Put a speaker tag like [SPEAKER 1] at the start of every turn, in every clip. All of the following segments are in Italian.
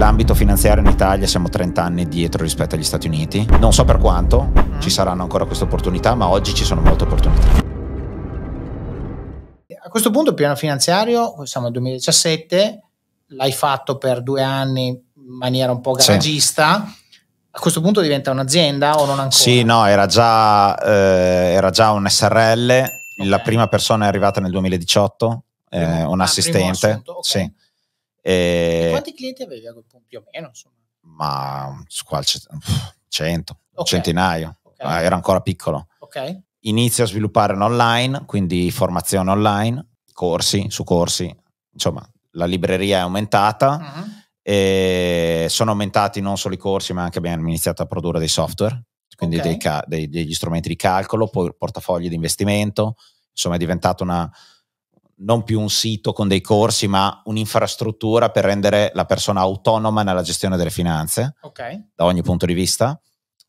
[SPEAKER 1] L'ambito finanziario in Italia siamo 30 anni dietro rispetto agli Stati Uniti. Non so per quanto mm-hmm. ci saranno ancora queste opportunità, ma oggi ci sono molte opportunità.
[SPEAKER 2] A questo punto il piano finanziario, siamo nel 2017, l'hai fatto per due anni in maniera un po' garagista. Sì. A questo punto diventa un'azienda o non ancora?
[SPEAKER 1] Sì, no, era già, eh, era già un SRL. Okay. La prima persona è arrivata nel 2018, eh, un ah, assistente. Okay. Sì. E... e quanti
[SPEAKER 2] clienti avevi a quel punto più o meno? Insomma?
[SPEAKER 1] Ma su qual okay. centinaio, okay. Ah, era ancora piccolo. Okay. Inizio a sviluppare online, quindi formazione online, corsi su corsi, insomma la libreria è aumentata. Mm-hmm. E sono aumentati non solo i corsi, ma anche abbiamo iniziato a produrre dei software, quindi okay. dei ca- dei, degli strumenti di calcolo, poi portafogli di investimento, insomma è diventata una, non più un sito con dei corsi, ma un'infrastruttura per rendere la persona autonoma nella gestione delle finanze, okay. da ogni punto di vista.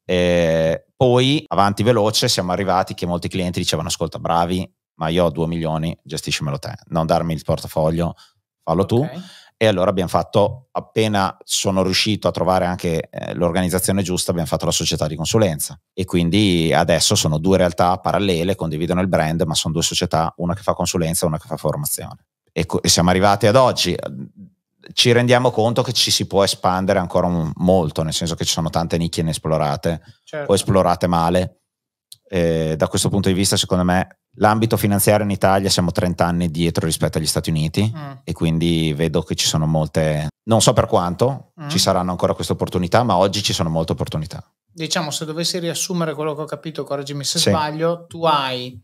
[SPEAKER 1] E poi, avanti veloce, siamo arrivati che molti clienti dicevano, ascolta, bravi, ma io ho 2 milioni, gestiscimelo te, non darmi il portafoglio, fallo okay. tu. E allora abbiamo fatto, appena sono riuscito a trovare anche eh, l'organizzazione giusta, abbiamo fatto la società di consulenza. E quindi adesso sono due realtà parallele, condividono il brand, ma sono due società, una che fa consulenza e una che fa formazione. E, co- e siamo arrivati ad oggi. Ci rendiamo conto che ci si può espandere ancora un, molto, nel senso che ci sono tante nicchie inesplorate certo. o esplorate male. Eh, da questo punto di vista, secondo me, L'ambito finanziario in Italia siamo 30 anni dietro rispetto agli Stati Uniti mm. e quindi vedo che ci sono molte, non so per quanto mm. ci saranno ancora queste opportunità, ma oggi ci sono molte opportunità.
[SPEAKER 2] Diciamo, se dovessi riassumere quello che ho capito, correggimi se sì. sbaglio, tu hai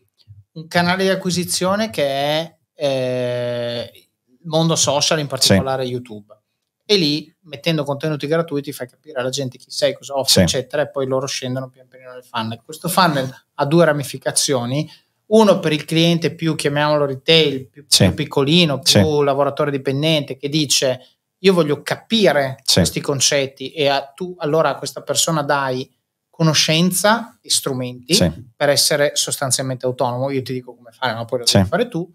[SPEAKER 2] un canale di acquisizione che è eh, il mondo social, in particolare sì. YouTube. E lì, mettendo contenuti gratuiti, fai capire alla gente chi sei, cosa offri, sì. eccetera, e poi loro scendono pian pianino nel funnel. Questo funnel ha due ramificazioni uno per il cliente più, chiamiamolo retail, più, sì. più piccolino, più sì. lavoratore dipendente, che dice io voglio capire sì. questi concetti e a, tu allora a questa persona dai conoscenza e strumenti per essere sostanzialmente autonomo, io ti dico come fare, ma poi lo devi fare tu,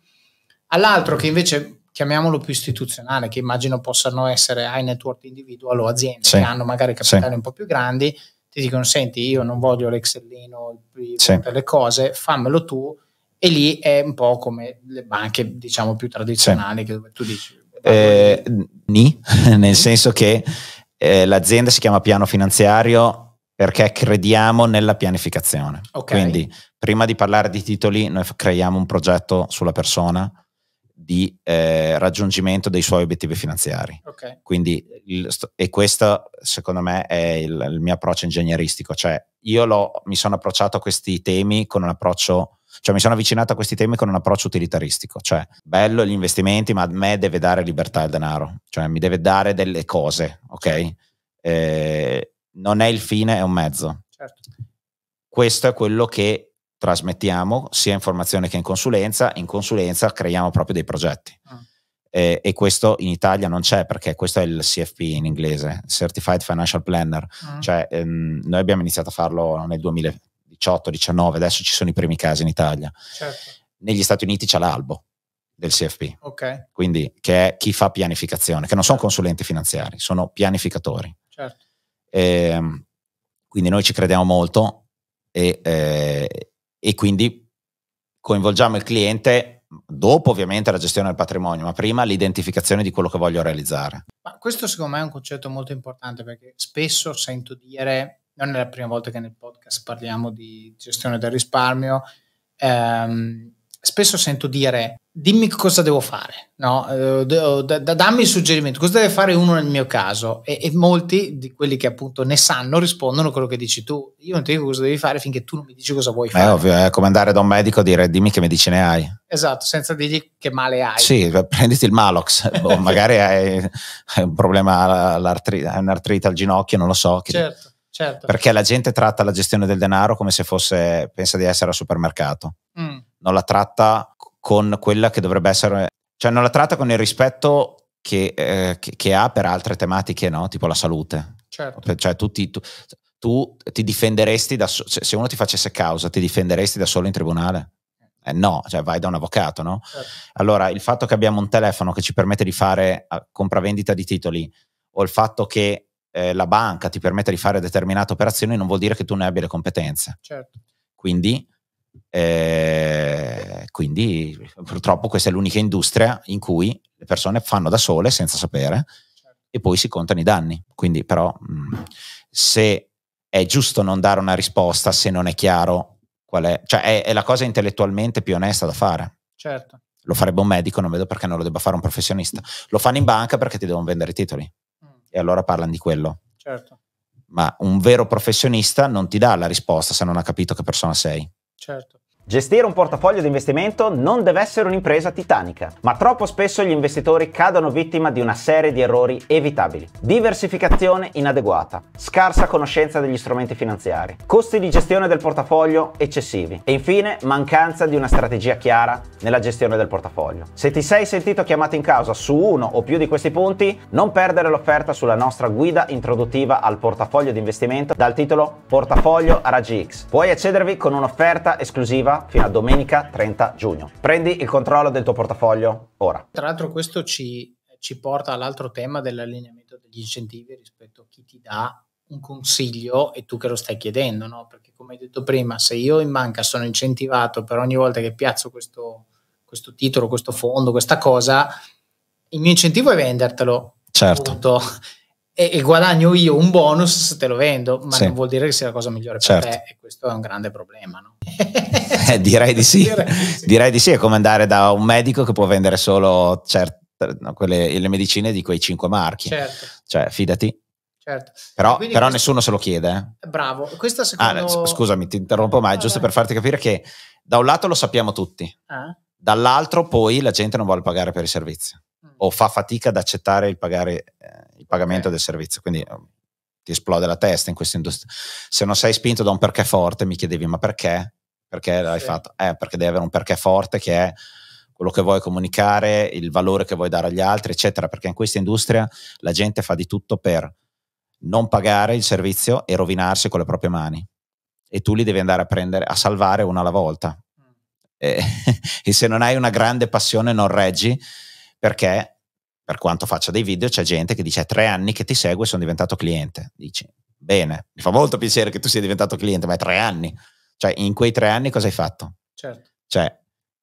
[SPEAKER 2] all'altro che invece chiamiamolo più istituzionale, che immagino possano essere high network individual o aziende che hanno magari capitali un po' più grandi, ti dicono senti io non voglio l'Excellino sì. per le cose, fammelo tu e lì è un po' come le banche diciamo più tradizionali sì. che tu dici.
[SPEAKER 1] Eh, ni, nel senso che eh, l'azienda si chiama piano finanziario perché crediamo nella pianificazione. Okay. Quindi prima di parlare di titoli noi creiamo un progetto sulla persona, di eh, raggiungimento dei suoi obiettivi finanziari. Okay. Quindi, il, e questo secondo me è il, il, mio approccio ingegneristico, cioè io lo, mi sono approcciato a questi temi con un approccio, cioè mi sono avvicinato a questi temi con un approccio utilitaristico, cioè bello gli investimenti, ma a me deve dare libertà il denaro, cioè mi deve dare delle cose, ok? Certo. Eh, non è il fine, è un mezzo. Certo. Questo è quello che trasmettiamo sia informazione che in consulenza, in consulenza creiamo proprio dei progetti. Ah. E, e, questo in Italia non c'è perché questo è il CFP in inglese, Certified Financial Planner, ah. cioè ehm, noi abbiamo iniziato a farlo nel 2018-19, adesso ci sono i primi casi in Italia. Certo. Negli Stati Uniti c'è l'albo del CFP, okay. quindi che è chi fa pianificazione, che non sono certo. consulenti finanziari, sono pianificatori. Certo. E, ehm, quindi noi ci crediamo molto e, eh, e quindi coinvolgiamo il cliente dopo ovviamente la gestione del patrimonio, ma prima l'identificazione di quello che voglio realizzare.
[SPEAKER 2] Ma questo secondo me è un concetto molto importante perché spesso sento dire, non è la prima volta che nel podcast parliamo di gestione del risparmio, ehm, spesso sento dire dimmi cosa devo fare, no? Eh, oh, dammi il suggerimento, cosa deve fare uno nel mio caso? E, e, molti di quelli che appunto ne sanno rispondono quello che dici tu. Io non ti dico cosa devi fare finché tu non mi dici cosa vuoi eh, fare. È
[SPEAKER 1] ovvio, è come andare da un medico e dire dimmi che medicine hai.
[SPEAKER 2] Esatto, senza dirgli che male hai.
[SPEAKER 1] Sì, prenditi il Malox, boh, magari hai, hai, un problema, hai un'artrite al ginocchio, non lo so. Certo.
[SPEAKER 2] Certo. Perché
[SPEAKER 1] la gente tratta la gestione del denaro come se fosse, pensa di essere al supermercato, mm. non la tratta con quella che dovrebbe essere, cioè non la tratta con il rispetto che, eh, che, che ha per altre tematiche, no? tipo la salute. Certo. Cioè, cioè tu ti, tu, tu ti difenderesti da, so- se uno ti facesse causa, ti difenderesti da solo in tribunale? Eh, no, cioè vai da un avvocato, no? Certo. Allora, il fatto che abbiamo un telefono che ci permette di fare compravendita di titoli o il fatto che eh, la banca ti permette di fare determinate operazioni non vuol dire che tu ne abbia le competenze. Certo. Quindi eh, quindi purtroppo questa è l'unica industria in cui le persone fanno da sole senza sapere e poi si contano i danni. Quindi però mm, se è giusto non dare una risposta se non è chiaro qual è, cioè è, è la cosa intellettualmente più onesta da fare. Certo. Lo farebbe un medico, non vedo perché non lo debba fare un professionista. Lo fanno in banca perché ti devono vendere i titoli mm. e allora parlano di quello. Certo. Ma un vero professionista non ti dà la risposta se non ha capito che persona sei. Certo. Gestire un portafoglio di investimento non deve essere un'impresa titanica, ma troppo spesso gli investitori cadono vittima di una serie di errori evitabili. Diversificazione inadeguata, scarsa conoscenza degli strumenti finanziari, costi di gestione del portafoglio eccessivi e infine mancanza di una strategia chiara nella gestione del portafoglio. Se ti sei sentito chiamato in causa su uno o più di questi punti, non perdere l'offerta sulla nostra guida introduttiva al portafoglio di investimento dal titolo Portafoglio Raggi X. Puoi accedervi con un'offerta esclusiva attiva fino a domenica 30 giugno. Prendi il controllo del tuo
[SPEAKER 2] portafoglio ora. Tra l'altro questo ci, ci porta all'altro tema dell'allineamento degli incentivi rispetto a chi ti dà un consiglio e tu che lo stai chiedendo, no? Perché come hai detto prima, se io in banca sono incentivato per ogni volta che piazzo questo, questo titolo, questo fondo, questa cosa, il mio incentivo è vendertelo. Certo. Punto e, e, guadagno io un bonus se te lo vendo, ma sì. non vuol dire che sia la cosa migliore per certo. te e questo è un grande problema. No?
[SPEAKER 1] eh, direi di sì, direi, sì. direi di sì, è come andare da un medico che può vendere solo certe, no, quelle, le medicine di quei cinque marchi, certo. cioè fidati.
[SPEAKER 2] Certo. Però, però questo... nessuno
[SPEAKER 1] se lo chiede.
[SPEAKER 2] Eh? Bravo. Questa ah, secondo... ah, scusami,
[SPEAKER 1] ti interrompo, ma è giusto per farti capire che da un lato lo sappiamo tutti, eh? dall'altro poi la gente non vuole pagare per i servizi mm. o fa fatica ad accettare il pagare eh, il pagamento del servizio. Quindi eh, ti esplode la testa in questa industria. Se non sei spinto da un perché forte, mi chiedevi ma perché? Perché sì. l'hai fatto? Eh, perché devi avere un perché forte che è quello che vuoi comunicare, il valore che vuoi dare agli altri, eccetera, perché in questa industria la gente fa di tutto per non pagare il servizio e rovinarsi con le proprie mani. E tu li devi andare a prendere, a salvare una alla volta. Mm. E, e se non hai una grande passione non reggi perché per quanto faccia dei video, c'è gente che dice tre anni che ti segue e sono diventato cliente. Dici, bene, mi fa molto piacere che tu sia diventato cliente, ma è tre anni. Cioè, in quei tre anni cosa hai fatto? Certo. Cioè,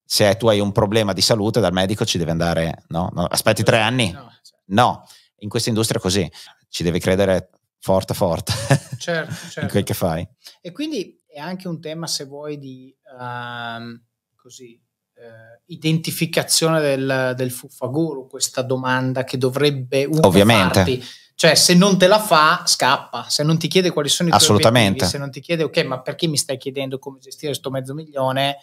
[SPEAKER 1] se tu hai un problema di salute dal medico ci deve andare, no? no aspetti tre anni? No. Certo. no. In questa industria è così, ci devi credere forte forte
[SPEAKER 2] certo, certo. in quel che fai. E quindi è anche un tema, se vuoi, di... Um, così eh, identificazione del, del fuffaguru, questa domanda che dovrebbe uno Ovviamente. Farti. Cioè, se non te la fa, scappa. Se non ti chiede quali sono i tuoi obiettivi, se non ti chiede, ok, ma perché mi stai chiedendo come gestire questo mezzo milione,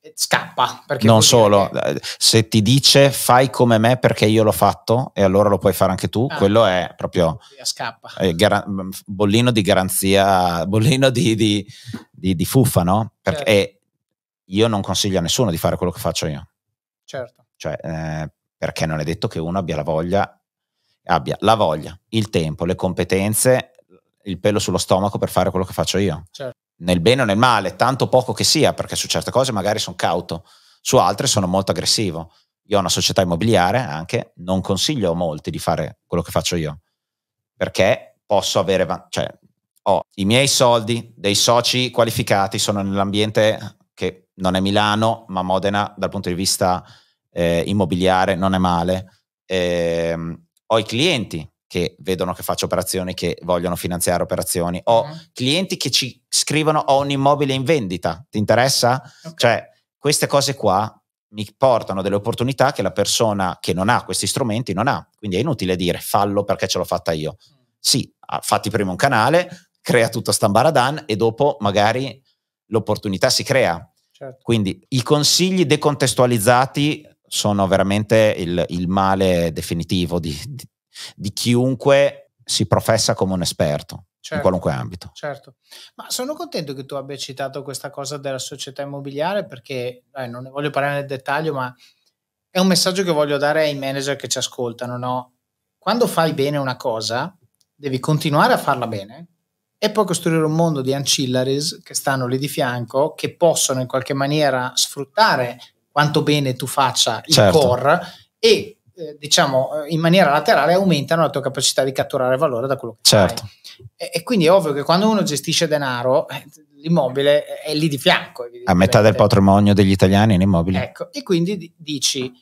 [SPEAKER 2] eh, scappa. non
[SPEAKER 1] solo, che... Eh, se ti dice fai come me perché io l'ho fatto e allora lo puoi fare anche tu, ah, quello è proprio scappa. Eh, Gar- bollino di garanzia, bollino di, di, di, di fuffa, no? Perché certo. è, io non consiglio a nessuno di fare quello che faccio io. Certo. Cioè, eh, perché non è detto che uno abbia la voglia, abbia la voglia, il tempo, le competenze, il pelo sullo stomaco per fare quello che faccio io. Certo. Nel bene o nel male, tanto poco che sia, perché su certe cose magari sono cauto, su altre sono molto aggressivo. Io ho una società immobiliare anche, non consiglio a molti di fare quello che faccio io, perché posso avere, cioè, ho i miei soldi, dei soci qualificati, sono nell'ambiente non è Milano, ma Modena dal punto di vista eh, immobiliare non è male. Eh, ho i clienti che vedono che faccio operazioni, che vogliono finanziare operazioni. Ho mm. clienti che ci scrivono ho un immobile in vendita, ti interessa? Okay. Cioè, queste cose qua mi portano delle opportunità che la persona che non ha questi strumenti non ha. Quindi è inutile dire fallo perché ce l'ho fatta io. Mm. Sì, ah, fatti prima un canale, crea tutto Stambaradan e dopo magari l'opportunità si crea. Certo. Quindi i consigli decontestualizzati sono veramente il, il male definitivo di, di, di, chiunque si professa come un esperto
[SPEAKER 2] certo, in qualunque ambito. Certo, ma sono contento che tu abbia citato questa cosa della società immobiliare perché eh, non ne voglio parlare nel dettaglio, ma è un messaggio che voglio dare ai manager che ci ascoltano. No? Quando fai bene una cosa, devi continuare a farla bene e poi costruire un mondo di ancillaries che stanno lì di fianco, che possono in qualche maniera sfruttare quanto bene tu faccia il certo. core e eh, diciamo eh, in maniera laterale aumentano la tua capacità di catturare valore da quello che certo. fai. E, e quindi è ovvio che quando uno gestisce denaro, eh, l'immobile è lì di fianco.
[SPEAKER 1] A metà del patrimonio degli italiani in immobili.
[SPEAKER 2] Ecco, e quindi dici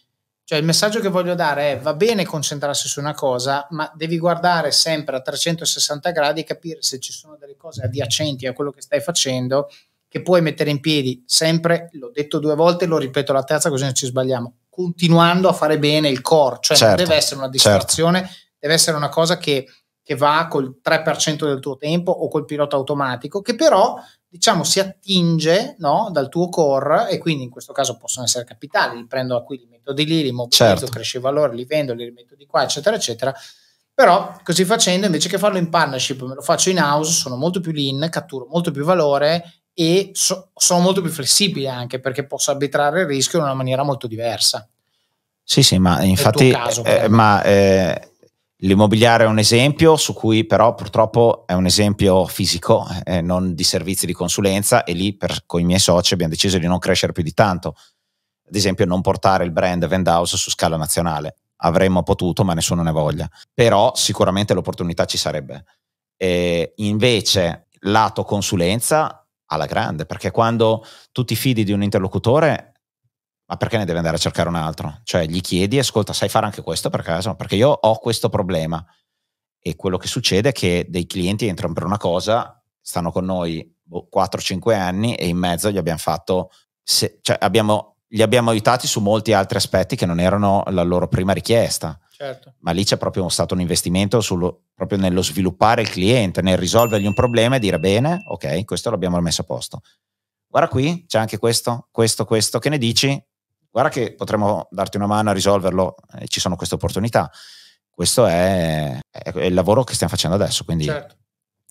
[SPEAKER 2] cioè il messaggio che voglio dare è va bene concentrarsi su una cosa, ma devi guardare sempre a 360 gradi e capire se ci sono delle cose adiacenti a quello che stai facendo che puoi mettere in piedi sempre, l'ho detto due volte, lo ripeto la terza così non ci sbagliamo, continuando a fare bene il core, cioè certo, non deve essere una certo. distrazione, certo. deve essere una cosa che, che va col 3% del tuo tempo o col pilota automatico, che però diciamo, si attinge no, dal tuo core e quindi in questo caso possono essere capitali, li prendo da qui, li metto di lì, li mobilizzo, certo. cresce il valore, li vendo, li rimetto di qua, eccetera, eccetera. Però così facendo, invece che farlo in partnership, me lo faccio in house, sono molto più lean, catturo molto più valore e so, sono molto più flessibile anche perché posso arbitrare il rischio in una maniera molto diversa.
[SPEAKER 1] Sì, sì, ma infatti, caso, eh, ma eh, L'immobiliare è un esempio su cui però purtroppo è un esempio fisico, eh, non di servizi di consulenza e lì per, con i miei soci abbiamo deciso di non crescere più di tanto. Ad esempio non portare il brand Vendhouse su scala nazionale. Avremmo potuto ma nessuno ne voglia. Però sicuramente l'opportunità ci sarebbe. E invece lato consulenza alla grande, perché quando tu ti fidi di un interlocutore ma perché ne deve andare a cercare un altro? Cioè gli chiedi, ascolta, sai fare anche questo per caso? Perché io ho questo problema. E quello che succede è che dei clienti entrano per una cosa, stanno con noi 4-5 boh, anni e in mezzo gli abbiamo fatto, se, cioè abbiamo, li abbiamo aiutati su molti altri aspetti che non erano la loro prima richiesta. Certo. Ma lì c'è proprio stato un investimento sullo, proprio nello sviluppare il cliente, nel risolvergli un problema e dire bene, ok, questo l'abbiamo messo a posto. Guarda qui, c'è anche questo, questo, questo, che ne dici? guarda che potremmo darti una mano a risolverlo, eh, ci sono queste opportunità. Questo è, è, il lavoro che stiamo facendo adesso, quindi certo.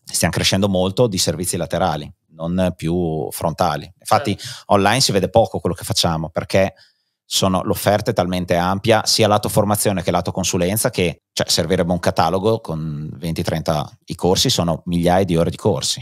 [SPEAKER 1] stiamo crescendo molto di servizi laterali, non più frontali. Infatti certo. online si vede poco quello che facciamo perché sono, l'offerta è talmente ampia sia lato formazione che lato consulenza che cioè, servirebbe un catalogo con 20-30 i corsi, sono migliaia di ore di corsi.